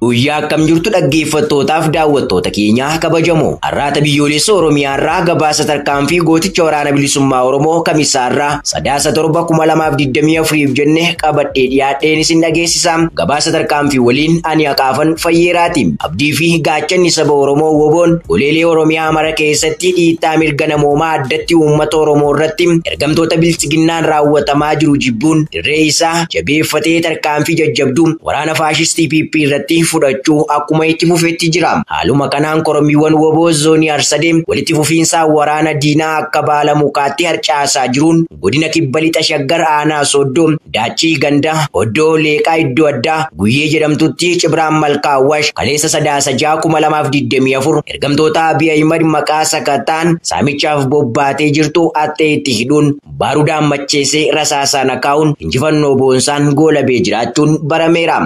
Guyyaa akkam jirtu dhaggeeffattootaaf daawwattoota keenyaa kabajamoo har'aata biyyoolessa Oromiyaa irraa gabaasa tarkaanfii gooticha waraana bilisummaa Oromoo kamisaarraa sadaasa torba kuma lamaaf diddamii afuriif jenne qabadhee dhiyaadheen isin dhageessisa. Gabaasa tarkaanfii waliin ani akaafan fayyeeraati. Abdii fi gaachanni saba Oromoo woboon goleelee Oromiyaa mara keessatti dhiittaa mirga namoomaa addatti uummata Oromoo irratti ergamtoota bilisiginnaan raawwatamaa jiru jibbuun dirree isaa jabeeffatee tarkaanfii jajjabduu waraana faashistii irratti fudhachuun akkuma itti fufetti jira. Haaluma kanaan koromiiwwan woboo zoonii Arsadee walitti fufiinsaa waraana diinaa akka baala mukaatti harcaasaa jiruun godina kibba shaggar aanaa soddoo daachii gandaa oddoo leeqaa iddoo addaa guyyee jedhamtutti cibraan malkaawwash kaleessa sadaasa ja'a kuma lamaaf digdamii afur ergamtoota abiy ahimad maqaa sakataan saamichaaf bobbaatee jirtu itti hidhuun baaruudhaan macheessee rasaasaan kaa'uun injifannoo boonsaan goolabee jiraachuun barameera.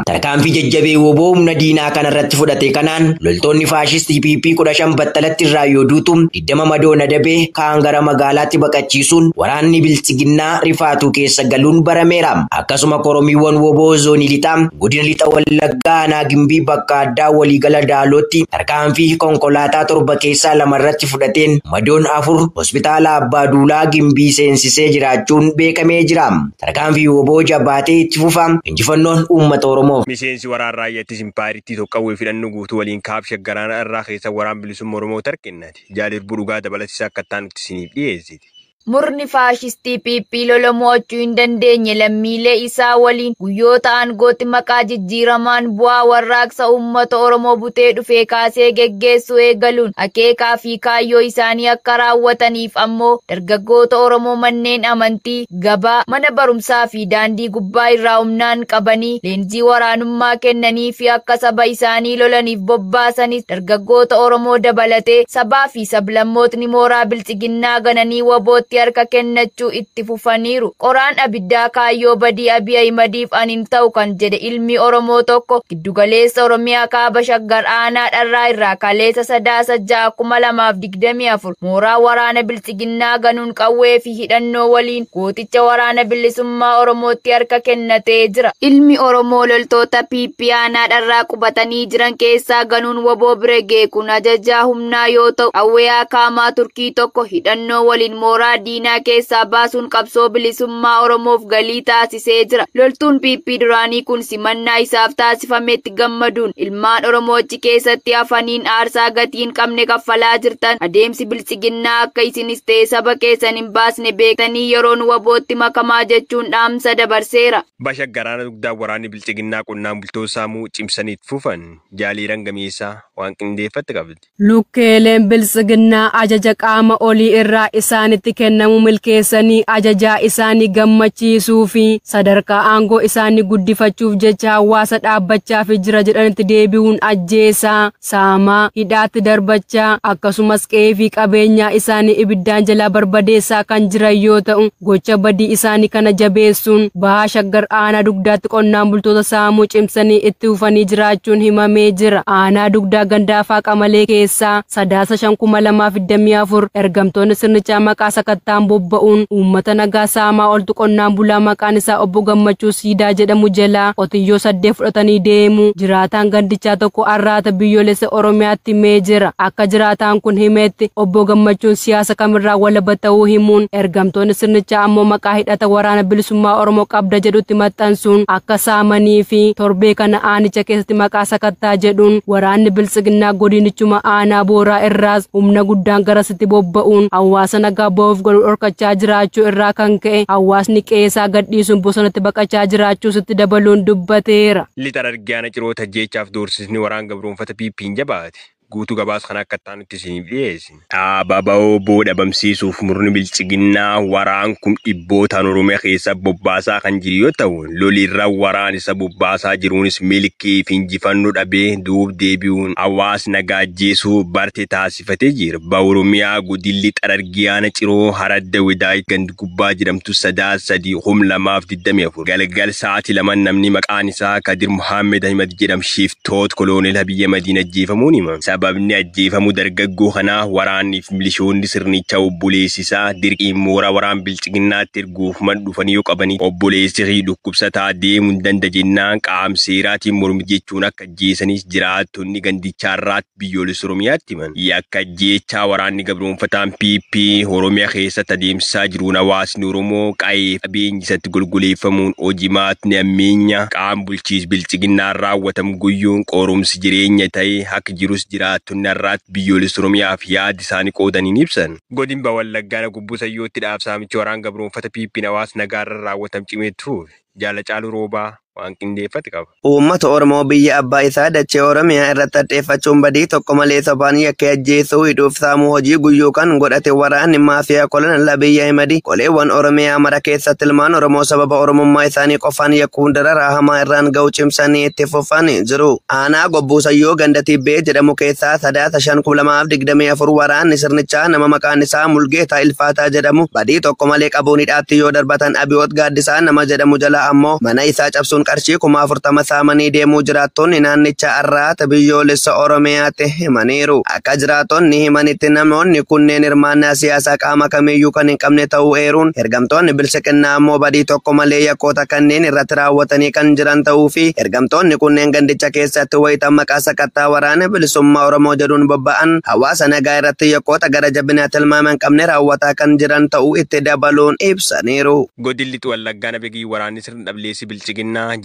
jajjabee seera diinaa kanarratti fudhate kanaan loltoonni faashistii PP kudha shan battalatti irraayyoo duutu diddama madoon adabee kaan gara magaalaatti baqachiisuun waraanni bilchiginnaa rifaatu keessa galuun barameera. Akkasuma koromiiwwan woboo zoonii lixaa godina lixa wallaggaa gimbii bakka addaa waliigala daalootti tarkaanfii konkolaataa torba keessaa lamarratti fudhateen madoon afur hospitaala abbaa duulaa gimbii seensisee jiraachuun beekamee jira. tarkaanfi woboo jabaatee itti fufa injifannoon uummata Oromoo. faayirittii tokko qabuu fidhannu guutuu waliin kaaf shaggaraan irraa keessa waraan bilisummaa Oromoo tarkennati. Jaalir burgaa dabalatee akka ta'an nutti isiniif dhiyeessiti. Murni faashistii phiphiiloloomo'achuu hin dandeenye lammiilee isaa waliin guyyoota gooti maqaa jijjiiramaan bu'aa warraaqsa uummata Oromoo butee dhufe kaasee geggeessuu eegaluun akeekaa fi kaayyoo isaanii akka raawwataniif ammoo dargaggoota Oromoo manneen amantii, gabaa, mana barumsaa fi daandii gubbaa irraa humnaan qabanii leenjii waraanummaa kennanii fi akka saba isaanii lolaniif bobbaasanis dargaggoota Oromoo dabalatee sabaa fi sablammootni mooraa bilchiginnaa gananii wabootti irratti harka kennachuu itti fufaniiru qoraan abiddaa kaayyoo badii abiy ahimadiif anin ta'u kan jedhe ilmi oromoo tokko giddugaleessa oromiyaa kaaba shaggar aanaa dharraa irraa kaleessa sadaasa ja'a kuma lamaaf digdamii afur mooraa waraana bilchiginnaa ganuun qawwee fi hidhannoo waliin gooticha waraana bilisummaa oromootti harka kennatee jira ilmi oromoo loltoota piipiyaanaa dharraa qubatanii jiran keessaa ganuun woboo biregee kun ajajaa humnaa yoo ta'u awweeyaa akaamaa turkii tokko hidhannoo waliin mooraa diinaa keessaa baasuun qabsoo bilisummaa Oromoof galii taasisee jira. Loltuun piipii duraanii kun simannaa isaaf taasifametti gammaduun ilmaan oromoochi keessatti hafaniin aarsaa gatii hin qabne kaffalaa jirtan adeemsi bilchiginnaa akka isinis saba keessan hin baasne beektanii nu wabootti makamaa jechuun dhaamsa dabarseera. Bashaggaraana dugdaan waraanni bilchiginnaa qonnaan bultoo saamuu cimsaniit fufan jaalii rangameessaa waan qindeeffatte qabdi. ajaja qaama olii irraa namu milkeessanii ajajaa isaanii gammachiisuu fi sadarkaa aangoo isaanii guddifachuuf jecha hawaasa fi jira jedhanitti deebi'uun ajjeesaa saamaa hidhaatti darbachaa akkasumas qe'ee fi qabeenyaa isaanii ibiddaan jalaa barbadeessaa kan jiran yoo ta'u gocha badii isaanii kana jabeessuun bahaa shaggar aanaa dugdaatti qonnaan bultoota saamuu cimsanii itti hufanii jiraachuun himamee jira aanaa dugdaa gandaafaa qamalee keessaa sadaasa shan ergamtoonni sirnichaa maqaa kaartaan bobba'uun uummata nagaa saamaa oltu qonnaan bulaa maqaan isaa obbo Gammachuu Siidaa jedhamu jalaa qotiyyoo saddee fudhatanii deemu jiraataan gandichaa tokko arraata biyyoolessa Oromiyaatti himee jira. Akka jiraataan kun himeetti obbo Gammachuun siyaasa kamirraa walaba ta'uu himuun ergamtoonni sirnichaa ammoo maqaa hidhata waraana bilisummaa Oromoo qabda jedhutti maxxansuun akka saamanii fi torbee kana aanicha keessatti maqaa sakattaa jedhuun waraanni biltsiginnaa godinichuma aanaa booraa irraas humna guddaan garasitti bobba'uun hawaasa nagaa ba'uuf godhu dhorkachaa jiraachuu irraa kan ka'e hawaasni qeessaa gadhiisuun bosonatti baqachaa jiraachuu itti dabaluun dubbateera. Lixar argiyaana ciroota jechaaf doorsisni waraan biroonfata piippiin jabaati guutuu gabaas kan akka ta'anitti isiniif dhiyeessi. Dhaaba baoboo dhabamsiisuuf murni bilchiginnaa waraan kun dhibbootaan Oromiyaa keessa bobbaasaa kan jiru yoo ta'u, lolirran waraan isa bobbaasaa jiruunis milkii fi injifannoo dhabee duub deebi'uun hawaasni nagaajjeesuu barte taasifatee jira. Oromiyaa godilli xarargiyaana ciroo haradda widaayit gandi gubbaa jedhamtu sadaa sadii hum lamaaf digdamii afur galgal sa'aati laman namni maqaan isaa Kadir Muhammad Ahmad jedham shiiftoot koloonel Habiyya Madiin ajjeefamuun sababni ajjeefamuu dargaggoo kanaa waraanniif milishoonni sirnicha obboleessisaa dirqii moora waraan bilchiginnaatti erguuf mandhufanii yoo qabanii obboleessii dhukkubsataa deemuun danda jennaan qaam seeraatiin mormi jechuun akka ajjeesaniis jiraattonni gandichaarraatti biyyoolessa Oromiyaatti himan. Yakka ajjeechaa waraanni gabroonfataan PP Oromiyaa keessatti adeemsisaa jiruun hawaasni Oromoo qa'ee qabeenyisatti golgoleeffamuun hojii maatni ammeenya qaam bulchiis bilchiginnaan raawwatamu guyyoon qoorumsi jireenya ta'ee akka jiraattonni har'aatti biyyoolessi Oromiyaa fi yaada isaanii qoodaniin ibsan. Godin Wallaggaa gubbuu sayyootti dhaabsaa michi waraana gabroonfata Piiphiin hawaasa nagaa irra raawwatamu cimee turuuf jaala caaluu roobaa waan qindeeffate qaba. Uummata Oromoo biyya abbaa isaa dachee Oromiyaa irratti hadheeffachuun badii tokko malee sabaan yakka ajjeesuu hidhuuf saamuu hojii guyyuu kan godhate waraanni maafiyaa kolonel Abiyyi Ahimadi qoleewwan Oromiyaa mara keessatti ilmaan Oromoo sababa Oromummaa isaanii qofaan yakkuun dararaa hamaa irraan ga'u cimsanii itti fufan jiru. Aanaa Gobbuusayyoo Gandatii Bee jedhamu keessaa sadaasa shan kuma lamaaf digdamii afur waraanni sirnichaa nama maqaan isaa Mulgeetaa Ilfaataa jedhamu badii tokko malee qabuun hidhaatti yoo darbatan Abiyoot Gaaddisaa nama jedhamu jalaa ammoo mana isaa cabsuun kun qarshii kuma furtama saamanii deemuu jiraattonni naannicha arraata biyyoolessa Oromiyaatti himaniiru. Akka jiraattonni himanitti namoonni kunneen hirmaannaa siyaasaa qaama kamiyyuu kan hin qabne ta'uu eeruun ergamtoonni bilisiqinnaa immoo badii tokko malee yakkoota kanneen irratti raawwatanii kan jiran ta'uu fi ergamtoonni kunneen gandicha keessatti wayita maqaa sakattaa waraana bilisummaa Oromoo jedhuun bobba'an hawaasa nagaa irratti yakkoota gara jabinaatti hin qabne raawwataa kan jiran ta'uu itti dabaluun ibsaniiru. Godilli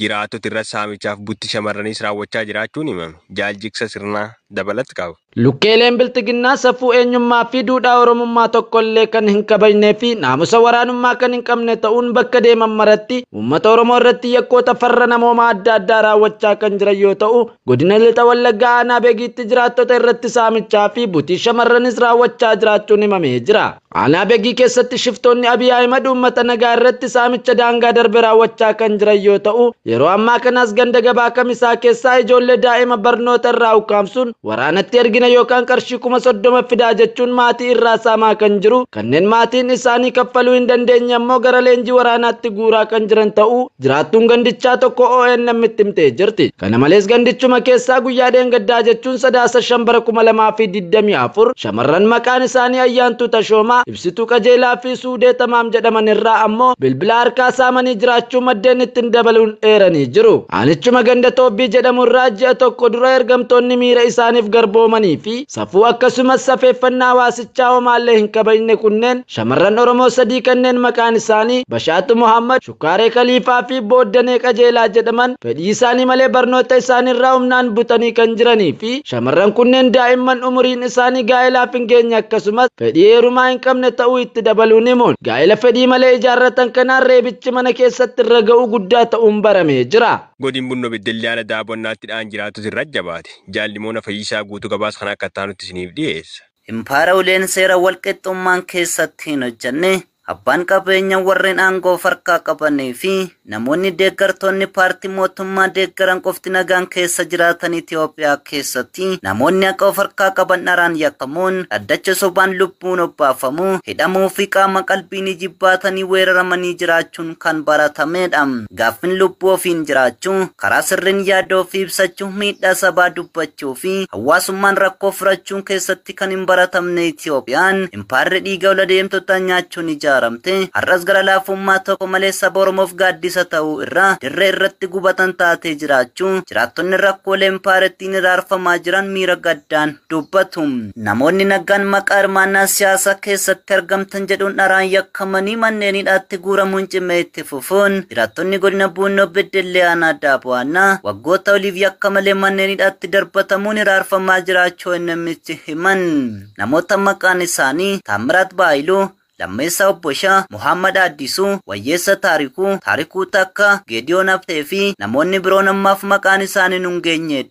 jiraatota irra saamichaaf butti shamarraniis raawwachaa jiraachuun himame. Jaaljigsa sirnaa dabalatti Lukkeeleen biltiginnaa safuu eenyummaa fi duudhaa Oromummaa tokkollee kan hin qabannee fi naamusa waraanummaa kan hin qabne ta'uun bakka deeman maratti uummata Oromoo irratti yakkoota farra namoomaa adda addaa raawwachaa kan jiran yoo ta'u, godina lixa wallaggaa aanaa beekiitti jiraattota irratti saamichaa fi butii shamarranis raawwachaa jiraachuun imamee jira. Aanaa beekii keessatti shiftoonni Abiyyi Ahimad uummata nagaa irratti saamicha daangaa darbe raawwachaa kan jiran yoo ta'u, yeroo ammaa kanas ganda gabaa kamisaa keessaa ijoollee daa'ima barnoota irraa waraanatti argina yookaan qarshii kuma soddoma fidaa jechuun maatii irraa saamaa kan jiru kanneen maatiin isaanii kaffaluu hin dandeenye ammoo gara leenjii waraanaatti guuraa kan jiran ta'uu jiraattuun gandichaa tokko ONM itti himtee jirti. Kana malees gandichuma keessaa guyyaa deengaddaa jechuun sadaasa shan bara kuma lamaa fi digdamii afur shamarran maqaan isaanii ayyaantuu tashoomaa ibsituu qajeelaa fi suudee tamaam jedhaman irraa ammoo bilbila harkaa saamanii jiraachuu maddeen ittiin dabaluun dheeranii jiru. Aanichuma ganda toobbii jedhamu irraa ji'a tokko dura ergamtoonni miira isaa isaaniif garboomanii fi safuu akkasumas safeeffannaa waasichaa homaallee hin kabajne kunneen shamarran Oromoo sadii kanneen maqaan isaanii Bashaatu Muhammad, Shukaaree Kaliifaa fi Booddanee Qajeelaa jedhaman fedhii isaanii malee barnoota isaaniirraa humnaan butanii kan jiranii fi shamarran kunneen daa'imman umuriin isaanii gaa'elaaf hin geenye akkasumas fedhii heerumaa hin qabne ta'uu itti dabaluun himuun gaa'ela fedhii malee ijaarratan kanaan reebichi mana keessatti irra ga'uu guddaa ta'uun baramee jira. Godiin bunnoo isaa guutuu gabaas kan akka taanutti isiniif dhiyeessa. Impaara uleen seera walqixxummaan keessatti hin hojjenne Abbaan qabeenyaa warreen aangoo farkaa qabanii fi namoonni deeggartoonni paartii mootummaa deeggaran qofti nagaan keessa jiraatan Itoophiyaa keessatti namoonni haqoo farkaa qaban dharaan yakkamuun addacha sobaan lubbuun obbaafamu hidhamuu fi qaama qalbiin jibbaatanii weeraramanii jiraachuun kan baratamedha. Gaaffin lubbuu ofiin jiraachuu karaa sirriin yaada ofii ibsachuu miidhaa sabaa dubbachuu fi hawaasummaan rakkoo firachuun keessatti kan hin baratamne Itoophiyaan impaarri dhiiga ol adeemtotaa nyaachuun ijaaru. ijaaramte har'as gara laafummaa tokko malee saba Oromoof gaaddisa ta'uu irra dirree irratti gubatan taatee jiraachuu jiraattonni rakkooleen paarettiin raarfamaa jiran miira gaddaan dubbatu. Namoonni naggaan maqaa hirmaannaa siyaasaa keessatti argamtan jedhuun dharaan yakkamanii manneen hidhaatti guuramuun cimee itti fufuun jiraattonni godina buunnoo beddellee aanaa daabu'aanaa waggoota oliif yakka malee manneen hidhaatti darbatamuun raarfamaa jiraachuu hin namichi himan. Namoota maqaan isaanii Taammiraat Baayiluu Lammeessa ishaa Muhammad Addisuu, Wayyeessa Taarikuu, Taarikuu Takka, Geediyoon Haftee fi namoonni biroo namaaf maqaan isaanii nun geenye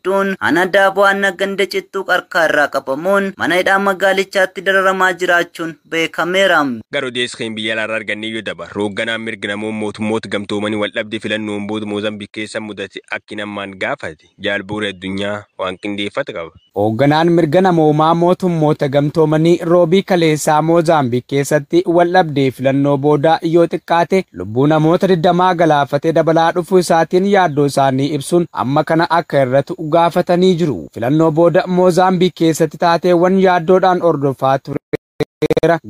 ana daaboo ganda cittuu qarqaa irraa qabamuun mana hidhaan magaalichaatti dararamaa jiraachuun beekameera. Garuu deeskeen biyya alaa arganne yoo daba roogganaan mirga namoonni mootummoota gamtoomanii wal dhabdee filannoon booda Moozambiik keessa mudate akkinammaan gaafate jaal jaalbuura addunyaa waan qindeeffate qaba. Hoogganaan mirga namoomaa mootummoota gamtoomanii roobii kaleessaa Moozaambiik keessatti waldhabdee filannoo boodaa yoo xiqqaate lubbuu namoota diddamaa galaafate dabalaa dhufuu isaatiin yaaddoo isaanii ibsuun amma kana akka irratti gaafatanii jiru. Filannoo booda Moozaambiik keessatti taateewwan yaaddoodhaan ordofaa ture.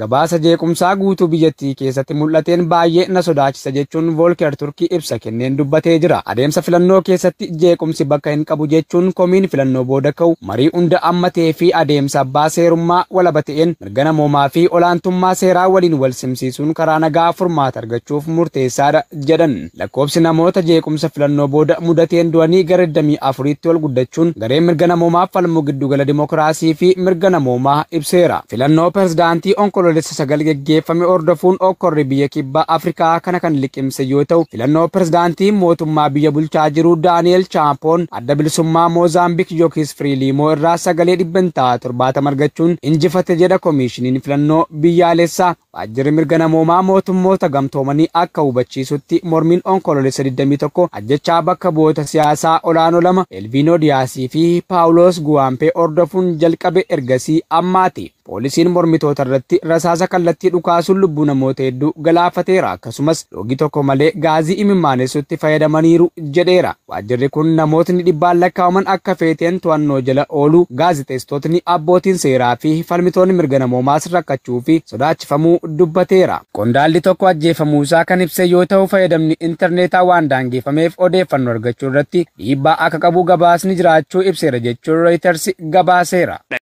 Gabaasa jeequmsaa guutuu biyyattii keessatti mul'ateen baay'ee na sodaachisa jechuun volkeer Turkii ibsa kenneen dubbatee jira. Adeemsa filannoo keessatti jeequmsi bakka hin qabu jechuun komiin filannoo booda ka'u marii hunda ammatee fi adeemsa abbaa seerummaa walaba ta'een mirga namoomaa fi olaantummaa seeraa waliin wal simsiisuun karaa nagaa furmaata argachuuf murteessaadha jedhan. Lakkoobsi namoota jeequmsa filannoo booda mudateen du'anii gara 24tti ol guddachuun garee mirga namoomaaf falmuu giddugala dimookiraasii fi mirga namoomaa ibseera. Filannoo Waantii onkoloolessa sagal geggeeffame ordofuun okkorri biyya kibba Afrikaa kana kan liqimse yoo ta'u filannoo pirezidaantii mootummaa biyya bulchaa jiru Daani'eel Chaampoon adda bilisummaa Moozaambiik yookiis Firiiliimoo irraa sagalee dhibbantaa torbaatama argachuun injifate jedha koomiishiniin filannoo biyyaalessaa waajjirri mirga namoomaa mootummoota gamtoomanii akka hubachiisutti mormiin onkoloolessa 21 ajjechaa bakka bu'oota siyaasaa olaanoo lama Elviinoo Diyaasii fi Paawuloos Guwaampee ordofuun jalqabe ergasii ammaati. Poolisiin mormitoota irratti rasaasa kallattii dhukaasuun lubbuu namoota hedduu galaafateera. Akkasumas loogii tokko malee gaazii imimaanessutti fayyadamaniiru jedheera. Waajjirri kun namootni dhibbaan lakkaa'aman akka feeteen to'annoo jala ooluu gaazixeessitootni abbootiin seeraa fi falmitoonni mirga namoomaas rakkachuu fi sodaachifamuu dubbateera. Qondaalli tokko ajjeefamuu isaa kan ibse yoo ta'u fayyadamni intarneetaa waan daangeeffameef odeeffannu argachuu irratti dhiibbaa akka qabu gabaasni jiraachuu ibseera jechuun Reuters gabaaseera.